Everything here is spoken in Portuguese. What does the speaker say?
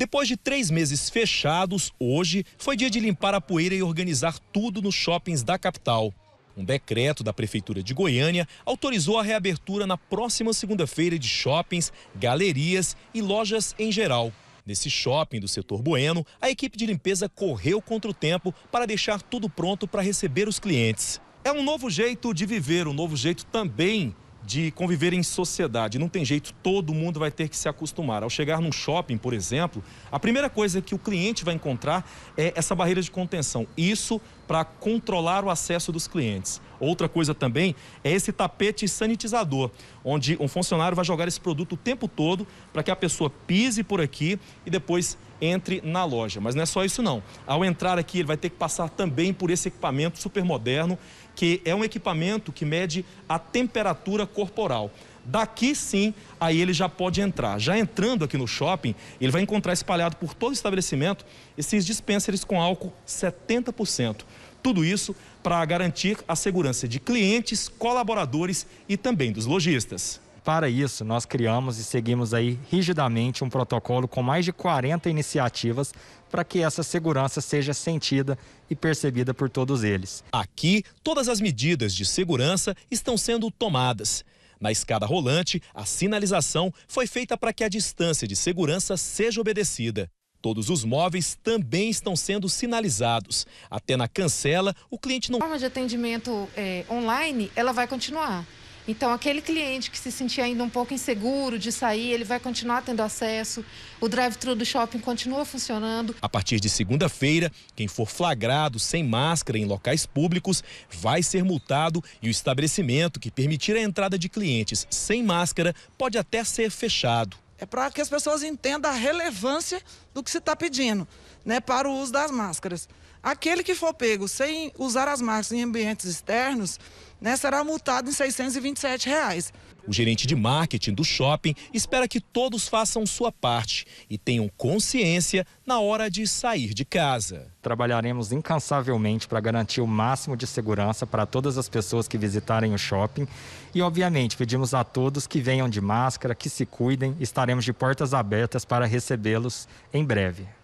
Depois de três meses fechados, hoje foi dia de limpar a poeira e organizar tudo nos shoppings da capital. Um decreto da Prefeitura de Goiânia autorizou a reabertura na próxima segunda-feira de shoppings, galerias e lojas em geral. Nesse shopping do setor Bueno, a equipe de limpeza correu contra o tempo para deixar tudo pronto para receber os clientes. É um novo jeito de viver, um novo jeito também de conviver em sociedade. Não tem jeito, todo mundo vai ter que se acostumar. Ao chegar num shopping, por exemplo, a primeira coisa que o cliente vai encontrar é essa barreira de contenção. Isso para controlar o acesso dos clientes. Outra coisa também é esse tapete sanitizador, onde um funcionário vai jogar esse produto o tempo todo para que a pessoa pise por aqui e depois entre na loja. Mas não é só isso não. Ao entrar aqui, ele vai ter que passar também por esse equipamento super moderno, que é um equipamento que mede a temperatura corporal. Daqui sim, aí ele já pode entrar. Já entrando aqui no shopping, ele vai encontrar espalhado por todo o estabelecimento esses dispensers com álcool 70%. Tudo isso para garantir a segurança de clientes, colaboradores e também dos lojistas. Para isso, nós criamos e seguimos aí rigidamente um protocolo com mais de 40 iniciativas para que essa segurança seja sentida e percebida por todos eles. Aqui, todas as medidas de segurança estão sendo tomadas. Na escada rolante, a sinalização foi feita para que a distância de segurança seja obedecida. Todos os móveis também estão sendo sinalizados. Até na cancela, o cliente não. A forma de atendimento é, online, ela vai continuar. Então, aquele cliente que se sentia ainda um pouco inseguro de sair, ele vai continuar tendo acesso. O drive-thru do shopping continua funcionando. A partir de segunda-feira, quem for flagrado sem máscara em locais públicos vai ser multado e o estabelecimento que permitir a entrada de clientes sem máscara pode até ser fechado. É para que as pessoas entendam a relevância do que se está pedindo né, para o uso das máscaras. Aquele que for pego sem usar as máscaras em ambientes externos, né, será multado em R$ 627. Reais. O gerente de marketing do shopping espera que todos façam sua parte e tenham consciência na hora de sair de casa. Trabalharemos incansavelmente para garantir o máximo de segurança para todas as pessoas que visitarem o shopping e, obviamente, pedimos a todos que venham de máscara, que se cuidem. Estaremos de portas abertas para recebê-los em breve.